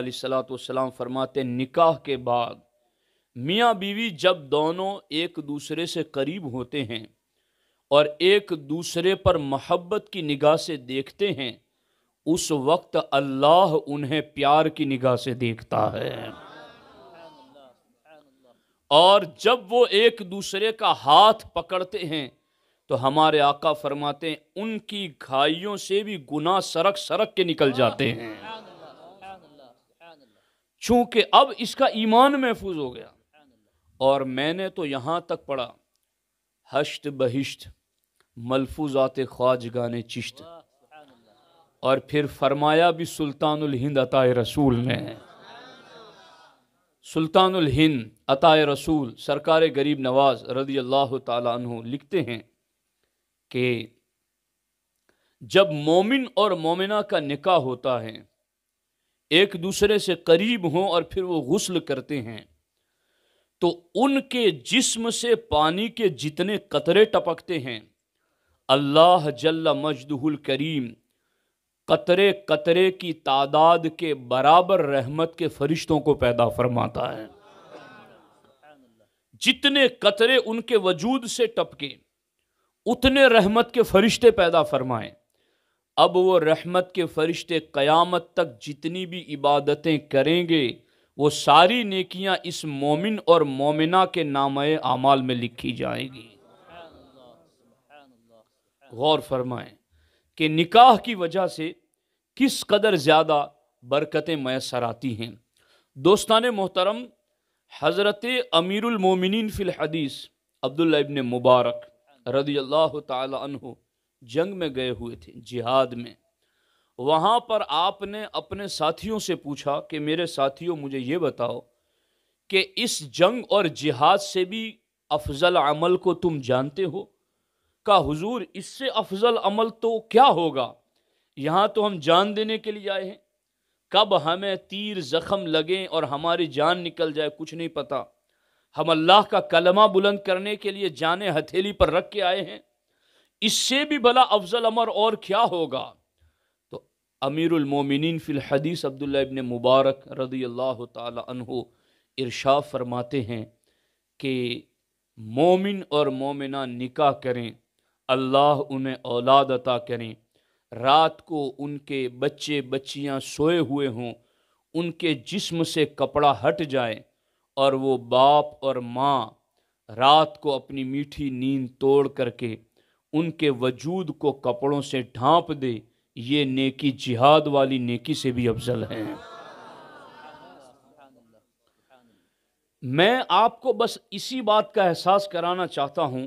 Speaker 1: वाम फरमाते निकाह के बाद मियाँ बीवी जब दोनों एक दूसरे से करीब होते हैं और एक दूसरे पर महब्बत की निगाह से देखते हैं उस वक्त अल्लाह उन्हें प्यार की निगाह से देखता है और जब वो एक दूसरे का हाथ पकड़ते हैं तो हमारे आका फरमाते हैं उनकी घाइयों से भी गुना सरक सरक के निकल जाते हैं चूंकि अब इसका ईमान महफूज हो गया और मैंने तो यहाँ तक पढ़ा हश्त बहिश्त मलफूजात ख्वाज गाने चिश्त और फिर फरमाया भी सुल्तानुल हिंद अताए रसूल ने सुल्तानुल हिंद अताए रसूल सरकार गरीब नवाज रजी अल्लाह तु लिखते हैं कि जब मोमिन और मोमिना का निका होता है एक दूसरे से करीब हों और फिर वो गुस्ल करते हैं तो उनके जिस्म से पानी के जितने कतरे टपकते हैं अल्लाह जल्ला मजदहुल करीम कतरे कतरे की तादाद के बराबर रहमत के फरिश्तों को पैदा फरमाता है जितने कतरे उनके वजूद से टपके उतने रहमत के फरिश्ते पैदा फरमाएं अब वो रहमत के फरिश्ते क़यामत तक जितनी भी इबादतें करेंगे वो सारी नेकियां इस मोमिन और मोमिना के नाम आमाल में लिखी जाएंगी गौर फरमाएं कि निकाह की वजह से किस कदर ज़्यादा बरकतें मैसर आती हैं दोस्तान मोहतरम हज़रत अमीरमिन फ़िलहदीस अब्दुल्ल मुबारक रदी अल्लाह तु जंग में गए हुए थे जिहाद में वहाँ पर आपने अपने साथियों से पूछा कि मेरे साथियों मुझे ये बताओ कि इस जंग और जिहाद से भी अफजल अमल को तुम जानते हो का हुजूर इससे अफजल अमल तो क्या होगा यहाँ तो हम जान देने के लिए आए हैं कब हमें तीर जख्म लगें और हमारी जान निकल जाए कुछ नहीं पता हम अल्लाह का कलमा बुलंद करने के लिए जाने हथेली पर रख के आए हैं इससे भी भला अफजल अमर और क्या होगा तो अमीरमिन फ़िल हदीस अब्दुल्ला इबन मुबारक रदी अल्लाह तहु इरशा फरमाते हैं कि मोमिन और मोमिना निकाह करें अल्लाह उन्हें औलाद अता करें रात को उनके बच्चे बच्चियां सोए हुए हों उनके जिस्म से कपड़ा हट जाए और वो बाप और माँ रात को अपनी मीठी नींद तोड़ करके उनके वजूद को कपड़ों से ढांप दे ये नेकी जिहाद वाली नेकी से भी अफजल है मैं आपको बस इसी बात का एहसास कराना चाहता हूं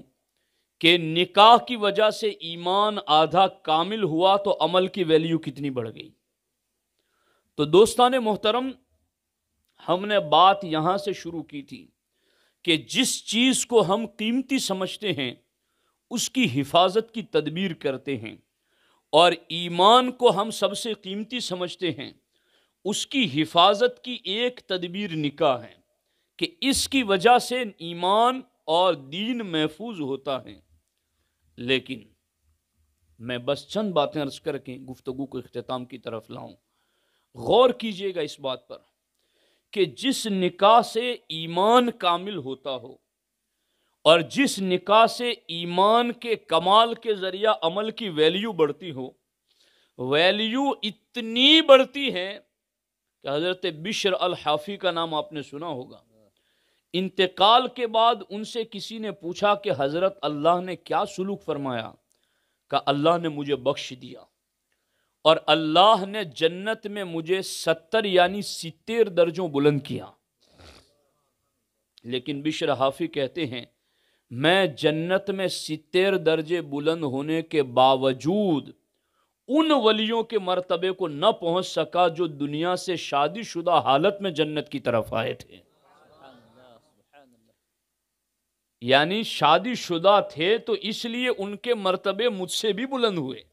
Speaker 1: कि निकाह की वजह से ईमान आधा कामिल हुआ तो अमल की वैल्यू कितनी बढ़ गई तो दोस्तान मोहतरम हमने बात यहां से शुरू की थी कि जिस चीज़ को हम कीमती समझते हैं उसकी हिफाजत की तदबीर करते हैं और ईमान को हम सबसे कीमती समझते हैं उसकी हिफाजत की एक तदबीर निकाह है कि इसकी वजह से ईमान और दीन महफूज होता है लेकिन मैं बस चंद बातें अर्ज करके गुफ्तगु को अख्ताम की तरफ लाऊं गौर कीजिएगा इस बात पर कि जिस निकाह से ईमान कामिल होता हो और जिस निकाह से ईमान के कमाल के ज़रिया अमल की वैल्यू बढ़ती हो वैल्यू इतनी बढ़ती है कि हज़रत बिशर अल हाफ़ी का नाम आपने सुना होगा इंतकाल के बाद उनसे किसी ने पूछा कि हज़रत अल्लाह ने क्या सुलूक फरमाया का अल्लाह ने मुझे बख्श दिया और अल्लाह ने जन्नत में मुझे सत्तर यानी सितर दर्जों बुलंद किया लेकिन बिशर हाफी कहते हैं मैं जन्नत में सितेर दर्जे बुलंद होने के बावजूद उन वलियों के मर्तबे को न पहुंच सका जो दुनिया से शादीशुदा हालत में जन्नत की तरफ आए थे यानी शादीशुदा थे तो इसलिए उनके मर्तबे मुझसे भी बुलंद हुए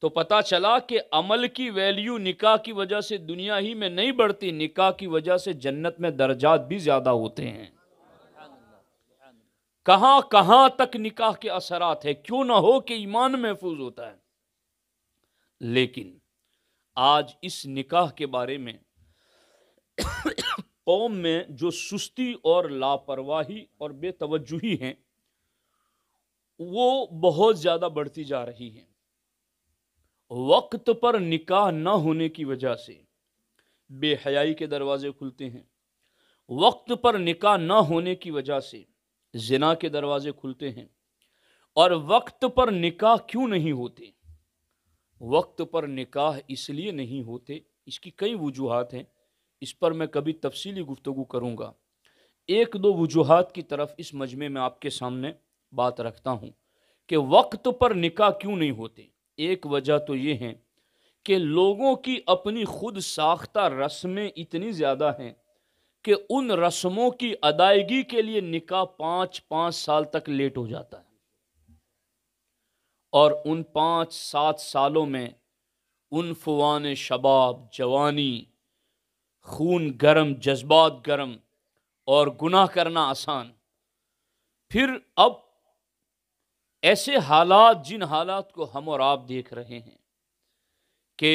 Speaker 1: तो पता चला कि अमल की वैल्यू निकाह की वजह से दुनिया ही में नहीं बढ़ती निकाह की वजह से जन्नत में दर्जात भी ज़्यादा होते हैं कहां कहां तक निकाह के असरात है क्यों ना हो कि ईमान महफूज होता है लेकिन आज इस निकाह के बारे में कौम में जो सुस्ती और लापरवाही और बेतवजही हैं वो बहुत ज़्यादा बढ़ती जा रही है वक्त पर निकाह ना होने की वजह से बेहयाई के दरवाजे खुलते हैं वक्त पर निकाह ना होने की वजह से जिना के दरवाजे खुलते हैं और वक्त पर निकाह क्यों नहीं होते वक्त पर निकाह इसलिए नहीं होते इसकी कई वजूहत हैं इस पर मैं कभी तफसीली गुफ्तु करूँगा एक दो वजूहत की तरफ इस मजमे में आपके सामने बात रखता हूँ कि वक्त पर निकाह क्यों नहीं होते एक वजह तो ये है कि लोगों की अपनी खुद साख्ता रस्में इतनी ज़्यादा हैं कि उन रस्मों की अदायगी के लिए निकाह पांच पांच साल तक लेट हो जाता है और उन पांच सात सालों में उन फवान शबाब जवानी खून गरम जज्बात गरम और गुनाह करना आसान फिर अब ऐसे हालात जिन हालात को हम और आप देख रहे हैं कि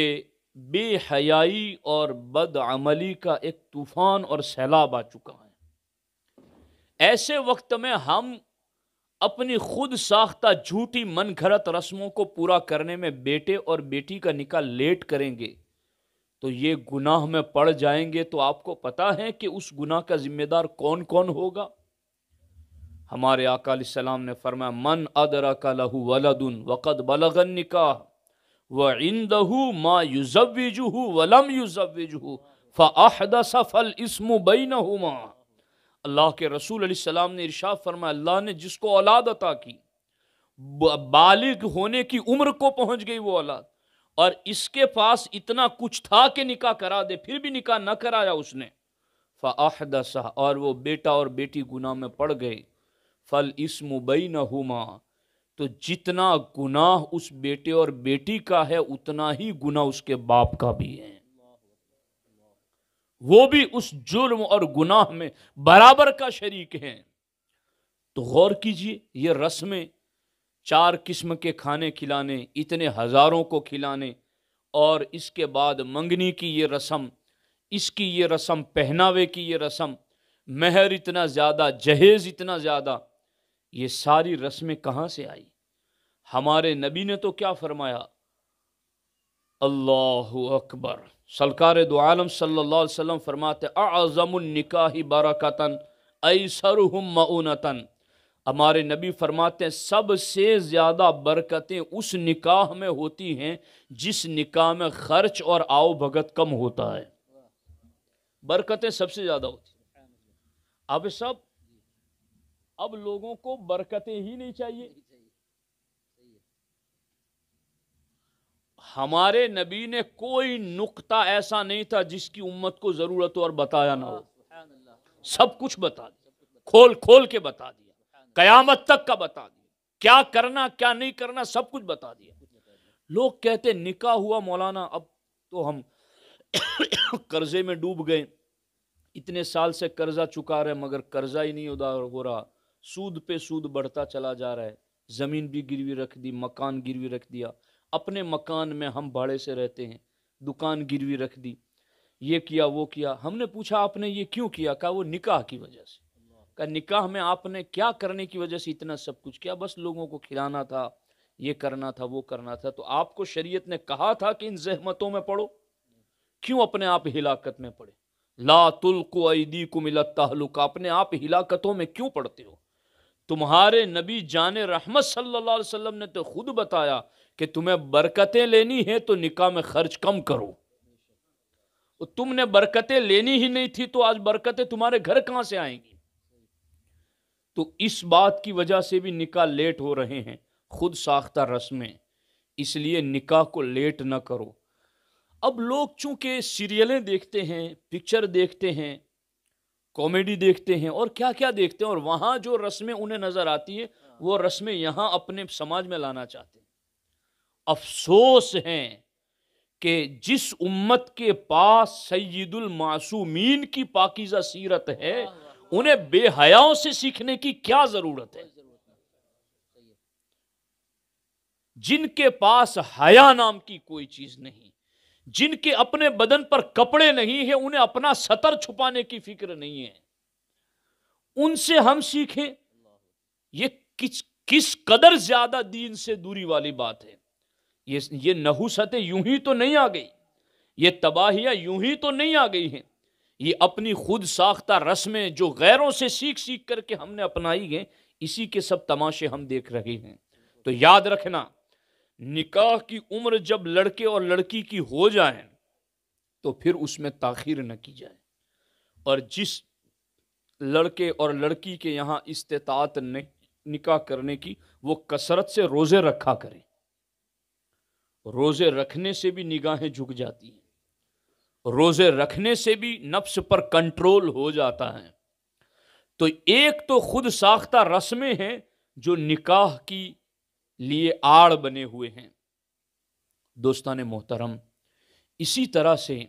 Speaker 1: बेहयाई और बदअमली का एक तूफ़ान और सैलाब आ चुका है ऐसे वक्त में हम अपनी खुद साख्ता झूठी मन घरत रस्मों को पूरा करने में बेटे और बेटी का निकाह लेट करेंगे तो ये गुनाह में पड़ जाएंगे तो आपको पता है कि उस गुनाह का जिम्मेदार कौन कौन होगा हमारे आकाम ने फरमाया मन का लहू वलदन वक़द बलगन निकाह व इंदू माँ युजविजहू वलम युजविजहू फ़ाहदल इसम बैन हुमा अल्लाह के रसूल सलाम ने इर्शा फरमाया अल्लाह ने जिसको औलाद अता की बालिग होने की उम्र को पहुंच गई वो औलाद और इसके पास इतना कुछ था कि निकाह करा दे फिर भी निकाह न कराया उसने फ़ाहदसा और वो बेटा और बेटी गुना में पड़ गए फल इसम बैन हुमा तो जितना गुनाह उस बेटे और बेटी का है उतना ही गुनाह उसके बाप का भी है वो भी उस जुर्म और गुनाह में बराबर का शरीक है तो गौर कीजिए ये रस्में चार किस्म के खाने खिलाने इतने हज़ारों को खिलाने और इसके बाद मंगनी की ये रस्म इसकी ये रस्म पहनावे की ये रस्म महर इतना ज़्यादा जहेज़ इतना ज़्यादा ये सारी रस्में कहाँ से आई हमारे नबी ने तो क्या फरमाया अल्लाह अकबर सलकार दो आलम सल्ला वसम फरमाते निकाही बरकतन ऐसर मऊनतन हमारे नबी फरमाते हैं सबसे ज़्यादा बरकतें उस निकाह में होती हैं जिस निकाह में खर्च और आओ भगत कम होता है बरकतें सबसे ज़्यादा होती हैं अब सब अब लोगों को बरकतें ही नहीं चाहिए हमारे नबी ने कोई नुकता ऐसा नहीं था जिसकी उम्मत को ज़रूरत हो और बताया ना हो सब कुछ बता दिया खोल खोल के बता दिया कयामत तक का बता दिया क्या करना क्या नहीं करना सब कुछ बता दिया लोग कहते निकाह हुआ मौलाना अब तो हम कर्जे में डूब गए इतने साल से कर्जा चुका रहे मगर कर्जा ही नहीं उदार हो रहा सूद पे सूद बढ़ता चला जा रहा है ज़मीन भी गिरवी रख दी मकान गिरवी रख दिया अपने मकान में हम भाड़े से रहते हैं दुकान गिरवी रख दी ये किया वो किया हमने पूछा आपने ये क्यों किया कहा वो निकाह की वजह से कहा निकाह में आपने क्या करने की वजह से इतना सब कुछ किया बस लोगों को खिलाना था ये करना था वो करना था तो आपको शरीयत ने कहा था कि इन जहमतों में पढ़ो क्यों अपने आप हिलाकत में पड़े ला को ईदी को मिलताहलुक अपने आप हिलाकतों में क्यों पढ़ते हो तुम्हारे नबी जान रहमत सल्लल्लाहु अलैहि वसल्लम ने तो खुद बताया कि तुम्हें बरकतें लेनी है तो निकाह में खर्च कम करो तुमने बरकतें लेनी ही नहीं थी तो आज बरकतें तुम्हारे घर कहां से आएंगी तो इस बात की वजह से भी निकाह लेट हो रहे हैं खुद साख्ता रस्में इसलिए निकाह को लेट ना करो अब लोग चूंकि सीरियलें देखते हैं पिक्चर देखते हैं कॉमेडी देखते हैं और क्या क्या देखते हैं और वहां जो रस्में उन्हें नज़र आती है वो रस्में यहां अपने समाज में लाना चाहते हैं अफसोस है कि जिस उम्मत के पास सैदुल मासूमीन की पाकिजा सीरत है उन्हें बेहयाओं से सीखने की क्या जरूरत है जिनके पास हया नाम की कोई चीज नहीं जिनके अपने बदन पर कपड़े नहीं है उन्हें अपना सतर छुपाने की फिक्र नहीं है उनसे हम सीखें ये किस किस कदर ज्यादा दीन से दूरी वाली बात है ये ये नहुसतें यूं ही तो नहीं आ गई ये तबाहियाँ यूं ही तो नहीं आ गई हैं ये अपनी खुद साख्ता रस्में जो गैरों से सीख सीख करके हमने अपनाई हैं इसी के सब तमाशे हम देख रहे हैं तो याद रखना निकाह की उम्र जब लड़के और लड़की की हो जाए तो फिर उसमें ताखिर न की जाए और जिस लड़के और लड़की के यहाँ इस्तात ने निकाह करने की वो कसरत से रोज़े रखा करें रोज़े रखने से भी निगाहें झुक जाती हैं रोज़े रखने से भी नफ्स पर कंट्रोल हो जाता है तो एक तो खुद साख्ता रस्में हैं जो निकाह की लिए आड़ बने हुए हैं दोस्तान मोहतरम इसी तरह से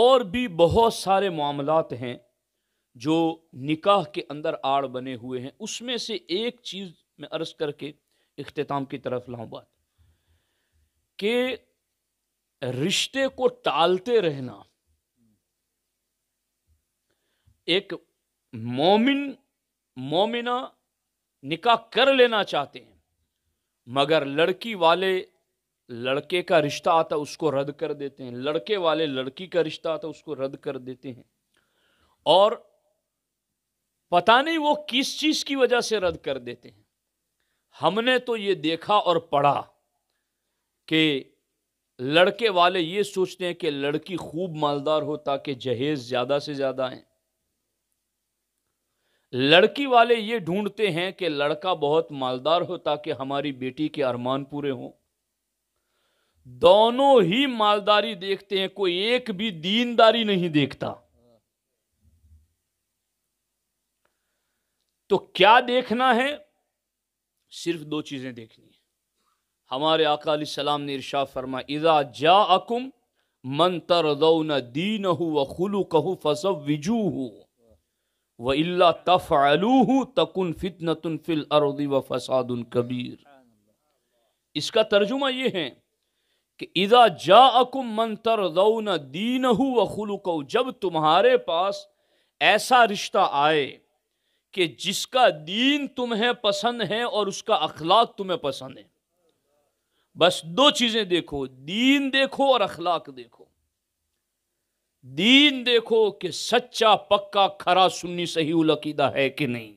Speaker 1: और भी बहुत सारे मामलात हैं जो निकाह के अंदर आड़ बने हुए हैं उसमें से एक चीज़ मैं अर्ज़ करके अख्ताम की तरफ लाऊँ बात कि रिश्ते को टालते रहना एक मोमिन मोमिना निकाह कर लेना चाहते हैं मगर लड़की वाले लड़के का रिश्ता आता उसको रद्द कर देते हैं लड़के वाले लड़की का रिश्ता आता उसको रद्द कर देते हैं और पता नहीं वो किस चीज़ की वजह से रद्द कर देते हैं हमने तो ये देखा और पढ़ा कि लड़के वाले ये सोचते हैं कि लड़की खूब मालदार हो ताकि जहेज ज़्यादा से ज़्यादा आए लड़की वाले ये ढूंढते हैं कि लड़का बहुत मालदार हो ताकि हमारी बेटी के अरमान पूरे हों दोनों ही मालदारी देखते हैं कोई एक भी दीनदारी नहीं देखता तो क्या देखना है सिर्फ दो चीजें देखनी हमारे अकाली सलाम ने इर्शा फरमा इज़ा जा अकुम मन तर दीन हो व खुलू कहू फसव विजू हो व इल्ला तफ़लू तकुन तुन फिल अरदी व फसाद कबीर इसका तर्जुमा ये है कि इज़ा जा अकुम मन तरदौन दीन हो व खुलू कहू जब तुम्हारे पास ऐसा रिश्ता आए कि जिसका दीन तुम्हें पसंद है और उसका अखलाक तुम्हें पसंद है बस दो चीजें देखो दीन देखो और अखलाक देखो दीन देखो कि सच्चा पक्का खरा सुन्नी सही उलकीदा है कि नहीं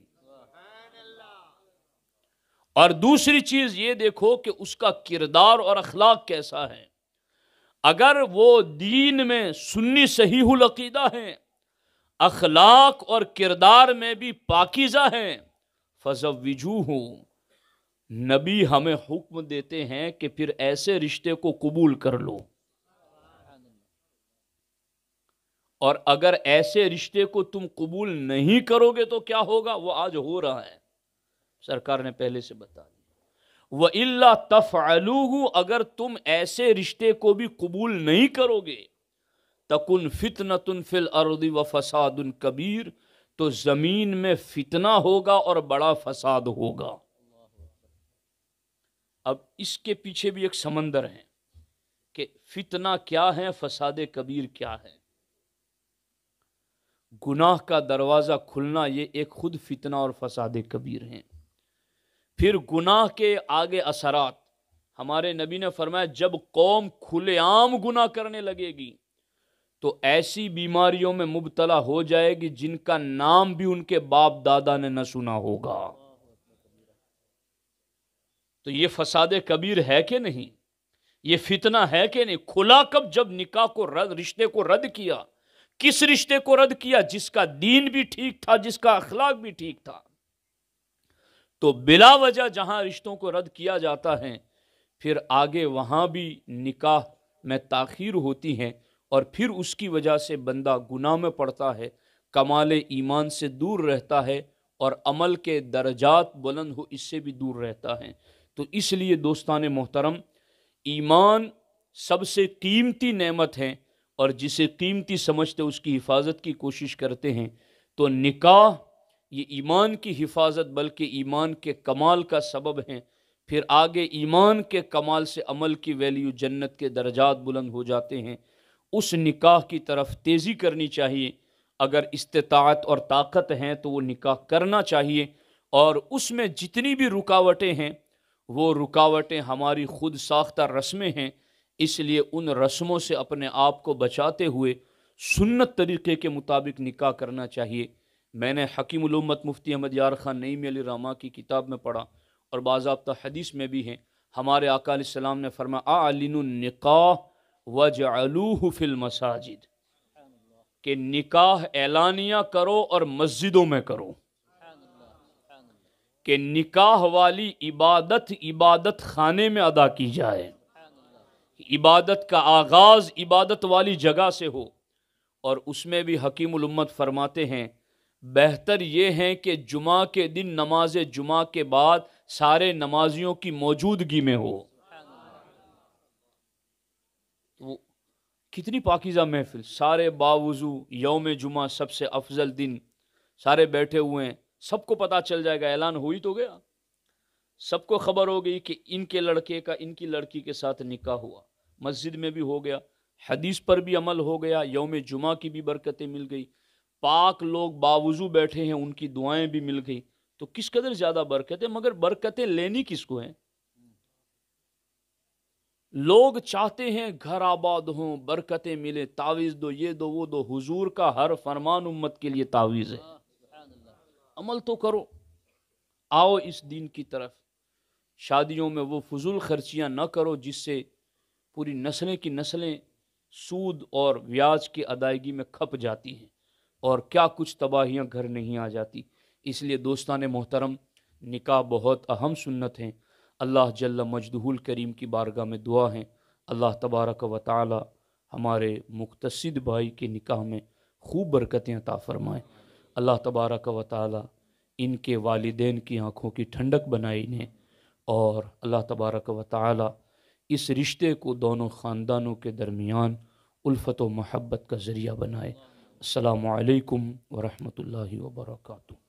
Speaker 1: और दूसरी चीज ये देखो कि उसका किरदार और अखलाक कैसा है अगर वो दीन में सुन्नी सही उलकीदा है अखलाक और किरदार में भी पाकिज़ा फजब विजू हूं नबी हमें हुक्म देते हैं कि फिर ऐसे रिश्ते को कबूल कर लो और अगर ऐसे रिश्ते को तुम कबूल नहीं करोगे तो क्या होगा वो आज हो रहा है सरकार ने पहले से बता दिया वह इल्ला तफ़लूह अगर तुम ऐसे रिश्ते को भी कबूल नहीं करोगे तकुन फितन तुन फिल अर्दी व फसाद कबीर तो ज़मीन में फितना होगा और बड़ा फसाद होगा अब इसके पीछे भी एक समंदर है कि फितना क्या है फसाद कबीर क्या है गुनाह का दरवाज़ा खुलना ये एक खुद फितना और फसाद कबीर हैं फिर गुनाह के आगे असरात हमारे नबी ने फरमाया जब कौम खुलेआम गुनाह करने लगेगी तो ऐसी बीमारियों में मुबतला हो जाएगी जिनका नाम भी उनके बाप दादा ने न सुना होगा तो ये फसाद कबीर है कि नहीं ये फितना है कि नहीं खुला कब जब निकाह को रद रिश्ते को रद्द किया किस रिश्ते को रद्द किया जिसका दीन भी ठीक था जिसका अखलाक भी ठीक था तो बिला वजह जहां रिश्तों को रद्द किया जाता है फिर आगे वहां भी निकाह में ताखीर होती है और फिर उसकी वजह से बंदा गुनाह में पड़ता है कमाल ईमान से दूर रहता है और अमल के दर्जात बुलंद हो इससे भी दूर रहता है तो इसलिए दोस्तान मोहतरम ईमान सबसे कीमती नेमत है और जिसे कीमती समझते उसकी हिफाजत की कोशिश करते हैं तो निकाह ये ईमान की हिफाजत बल्कि ईमान के कमाल का सबब है फिर आगे ईमान के कमाल से अमल की वैल्यू जन्नत के दर्जात बुलंद हो जाते हैं उस निकाह की तरफ तेज़ी करनी चाहिए अगर इस्तात और ताकत हैं तो वो निकाह करना चाहिए और उसमें जितनी भी रुकावटें हैं वो रुकावटें हमारी खुद साख्ता रस्में हैं इसलिए उन रस्मों से अपने आप को बचाते हुए सुन्नत तरीक़े के मुताबिक निकाह करना चाहिए मैंने हकीमत मुफ्ती अहमद यार ख़ान नईम अली रामा की किताब में पढ़ा और बाबा हदीस में भी हैं हमारे सलाम ने फरमा निकाह व जलूह फिल मसाजिद के निकाह ऐलानिया करो और मस्जिदों में करो कि निकाह वाली इबादत इबादत खाने में अदा की जाए इबादत का आगाज़ इबादत वाली जगह से हो और उसमें भी हकीमत फरमाते हैं बेहतर ये हैं कि जुमा के दिन नमाज जुमा के बाद सारे नमाजियों की मौजूदगी में हो तो कितनी पाकिज़ा महफिल सारे बावजू यौम जुमा सबसे अफजल दिन सारे बैठे हुए हैं सबको पता चल जाएगा ऐलान हो ही तो गया सबको खबर हो गई कि इनके लड़के का इनकी लड़की के साथ निकाह हुआ मस्जिद में भी हो गया हदीस पर भी अमल हो गया योम जुमा की भी बरकतें मिल गई पाक लोग बावजू बैठे हैं उनकी दुआएं भी मिल गई तो किस कदर ज़्यादा बरकतें मगर बरकतें लेनी किसको हैं लोग चाहते हैं घर आबाद हों बरकतें मिले तावीज़ दो ये दो वो दो हुजूर का हर फरमान उम्मत के लिए तावीज़ है અમલ તો કરો આવો ઇસ દિન કી તરફ શાદિઓ મે વો ફઝુલ ખર્ચિયા ન કરો જિસસે પૂરી નસલે કી નસલે सूद ઓર વ્યાજ કે અદાયગી મે ખપ જાતી હૈ ઓર ક્યા કુછ તબાહિયા ઘર નહીં આ જાતી ઇસલિયે દોસ્તોને મુહતરમ نکاح બહોત અહમ સુન્નત હૈ અલ્લાહ જલ્લ મજ્દહુલ કરીમ કી બારગા મે દua હૈ અલ્લાહ તબારક વ તઆલા હમારે મુક્તસિદ ભાઈ કે نکاح મે ખુબ બરકતિયા ata ફરમાએ अल्लाह तबारक व ताली इनके वालदेन की आँखों की ठंडक बनाई ने और अल्लाह तबारक व ताली इस रिश्ते को दोनों ख़ानदानों के दरमियान उल्फत व महब्बत का ज़रिया बनाए अल्लाम वरहमल वर्का